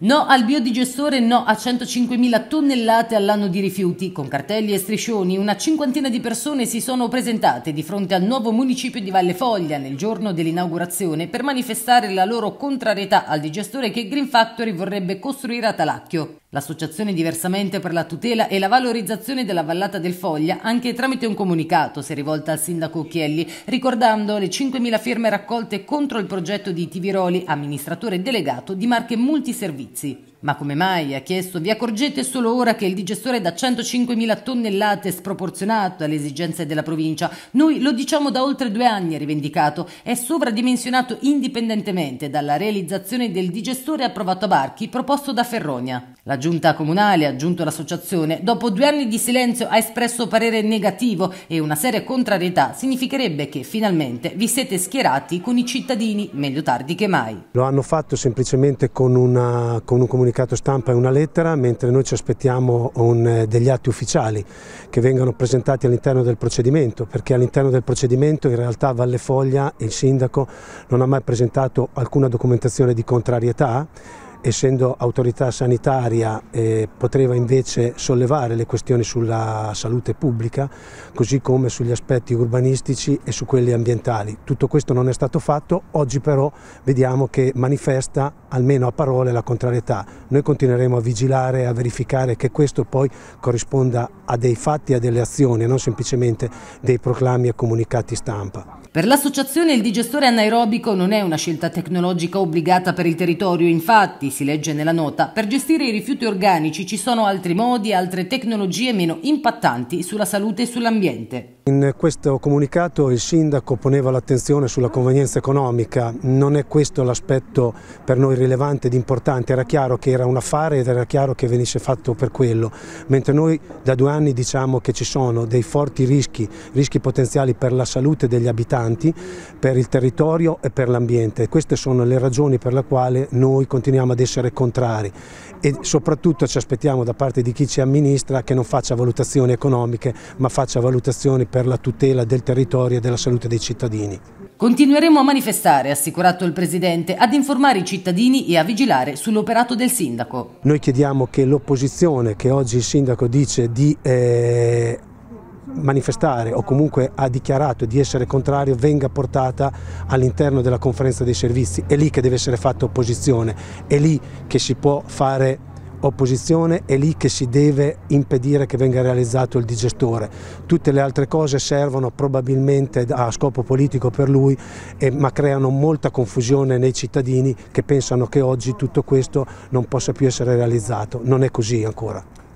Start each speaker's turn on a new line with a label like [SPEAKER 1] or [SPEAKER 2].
[SPEAKER 1] No al biodigestore, no a 105.000 tonnellate all'anno di rifiuti. Con cartelli e striscioni una cinquantina di persone si sono presentate di fronte al nuovo municipio di Valle Foglia nel giorno dell'inaugurazione per manifestare la loro contrarietà al digestore che Green Factory vorrebbe costruire a Talacchio. L'associazione diversamente per la tutela e la valorizzazione della vallata del Foglia, anche tramite un comunicato, si è rivolta al sindaco Chielli, ricordando le 5.000 firme raccolte contro il progetto di Tiviroli, amministratore delegato di Marche Multiservizi. Ma come mai, ha chiesto, vi accorgete solo ora che il digestore da 105.000 tonnellate è sproporzionato alle esigenze della provincia? Noi lo diciamo da oltre due anni, ha rivendicato, è sovradimensionato indipendentemente dalla realizzazione del digestore approvato a Barchi proposto da Ferronia. La giunta comunale, ha aggiunto l'associazione, dopo due anni di silenzio ha espresso parere negativo e una seria contrarietà significherebbe che finalmente vi siete schierati con i cittadini, meglio tardi che mai.
[SPEAKER 2] Lo hanno fatto semplicemente con, una, con un comunicato comunicato stampa e una lettera, mentre noi ci aspettiamo un, eh, degli atti ufficiali che vengano presentati all'interno del procedimento, perché all'interno del procedimento in realtà Valle Foglia il sindaco non ha mai presentato alcuna documentazione di contrarietà essendo autorità sanitaria eh, poteva invece sollevare le questioni sulla salute pubblica, così come sugli aspetti urbanistici e su quelli ambientali. Tutto questo non è stato fatto, oggi però vediamo che manifesta almeno a parole la contrarietà. Noi continueremo a vigilare, e a verificare che questo poi corrisponda a dei fatti, a delle azioni, non semplicemente dei proclami e comunicati stampa.
[SPEAKER 1] Per l'associazione il digestore anaerobico non è una scelta tecnologica obbligata per il territorio, infatti, si legge nella nota, per gestire i rifiuti organici ci sono altri modi e altre tecnologie meno impattanti sulla salute e sull'ambiente.
[SPEAKER 2] In questo comunicato il sindaco poneva l'attenzione sulla convenienza economica, non è questo l'aspetto per noi rilevante ed importante, era chiaro che era un affare ed era chiaro che venisse fatto per quello, mentre noi da due anni diciamo che ci sono dei forti rischi, rischi potenziali per la salute degli abitanti, per il territorio e per l'ambiente. Queste sono le ragioni per le quali noi continuiamo ad essere contrari e soprattutto ci aspettiamo da parte di chi ci amministra che non faccia valutazioni economiche ma faccia valutazioni per per la tutela del territorio e della salute dei cittadini.
[SPEAKER 1] Continueremo a manifestare, ha assicurato il Presidente, ad informare i cittadini e a vigilare sull'operato del Sindaco.
[SPEAKER 2] Noi chiediamo che l'opposizione, che oggi il Sindaco dice di eh, manifestare o comunque ha dichiarato di essere contrario venga portata all'interno della conferenza dei servizi. È lì che deve essere fatta opposizione, è lì che si può fare opposizione è lì che si deve impedire che venga realizzato il digestore. Tutte le altre cose servono probabilmente a scopo politico per lui, eh, ma creano molta confusione nei cittadini che pensano che oggi tutto questo non possa più essere realizzato. Non è così ancora.